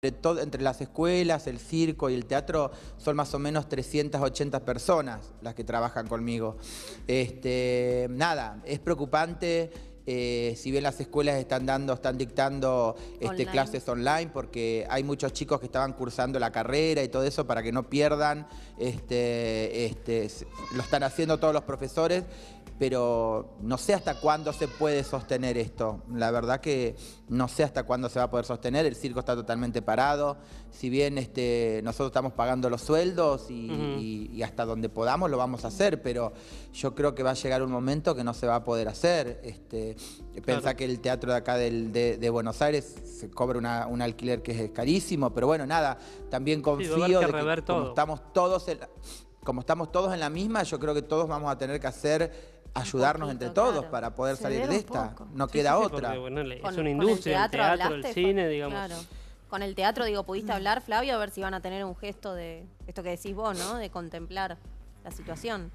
Entre, las escuelas, el circo y el teatro son más o menos 380 personas las que trabajan conmigo. Este, nada, es preocupante eh, si bien las escuelas están dando, están dictando este, clases online, porque hay muchos chicos que estaban cursando la carrera y todo eso para que no pierdan, este, este, lo están haciendo todos los profesores, pero no sé hasta cuándo se puede sostener esto. La verdad que no sé hasta cuándo se va a poder sostener, el circo está totalmente parado, si bien nosotros estamos pagando los sueldos y, hasta donde podamos lo vamos a hacer, pero yo creo que va a llegar un momento que no se va a poder hacer. Eh, pensá que el teatro de acá de, Buenos Aires se cobra un alquiler que es carísimo, pero bueno, nada, también confío como estamos todos en, como estamos todos en la misma, yo creo que todos vamos a tener que hacer ayudarnos entre todos para poder salir de esta. No queda otra. es una industria, el teatro, el, cine, digamos. Con el teatro, digo, pudiste mm. hablar, Flavio, a ver si van a tener un gesto de esto que decís vos, ¿no? De contemplar la situación.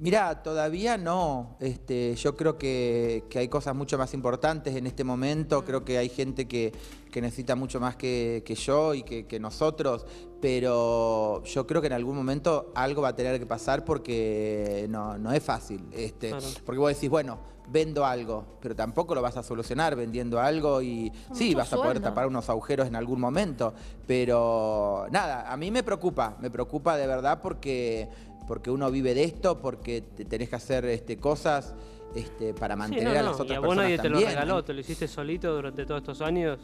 Mirá, todavía no. Este, yo creo que, hay cosas mucho más importantes en este momento. Creo que hay gente que, necesita mucho más que, yo y que, nosotros. Pero yo creo que en algún momento algo va a tener que pasar porque no, es fácil. Este, porque vos decís, bueno, vendo algo, pero tampoco lo vas a solucionar vendiendo algo y sí, vas a poder tapar unos agujeros en algún momento, pero nada, a mí me preocupa, me preocupa de verdad porque porque uno vive de esto, porque tenés que hacer este, cosas este, para mantener sí, no, a las no. otras y a nadie te lo regaló, te lo hiciste solito durante todos estos años.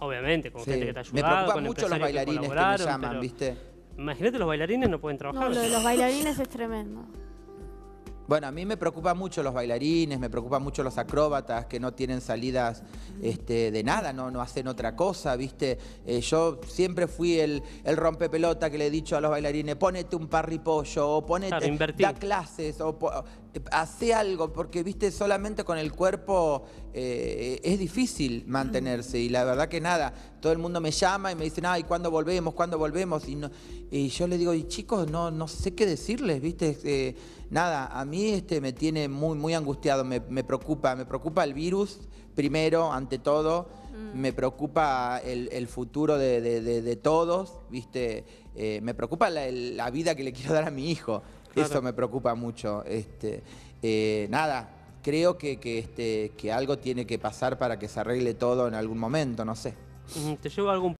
Obviamente, con gente que te ha ayudado. Me preocupan mucho los bailarines que, que llaman, ¿viste? Imagínate, los bailarines no pueden trabajar. No, lo de los bailarines es tremendo. Bueno, a mí me preocupa mucho los bailarines, me preocupan mucho los acróbatas que no tienen salidas este, de nada, no, no hacen otra cosa, ¿viste? Eh, yo siempre fui el, el rompepelota que le he dicho a los bailarines, ponete un parripollo, o ponete, claro, clases, o, hace algo, porque viste, solamente con el cuerpo eh, es difícil mantenerse. Y la verdad que nada, todo el mundo me llama y me dice, ay, ¿cuándo volvemos? ¿Cuándo volvemos? Y, yo le digo, y chicos, no, no sé qué decirles, viste. Eh, nada, a mí este, me tiene muy, muy angustiado, me, preocupa, me preocupa el virus primero, ante todo. Mm. Me preocupa el, futuro de, todos, ¿viste? Eh, me preocupa la vida que le quiero dar a mi hijo. Eso me preocupa mucho. Este, eh, nada, creo que, que, este, que algo tiene que pasar para que se arregle todo en algún momento, no sé. ¿Te llevo algún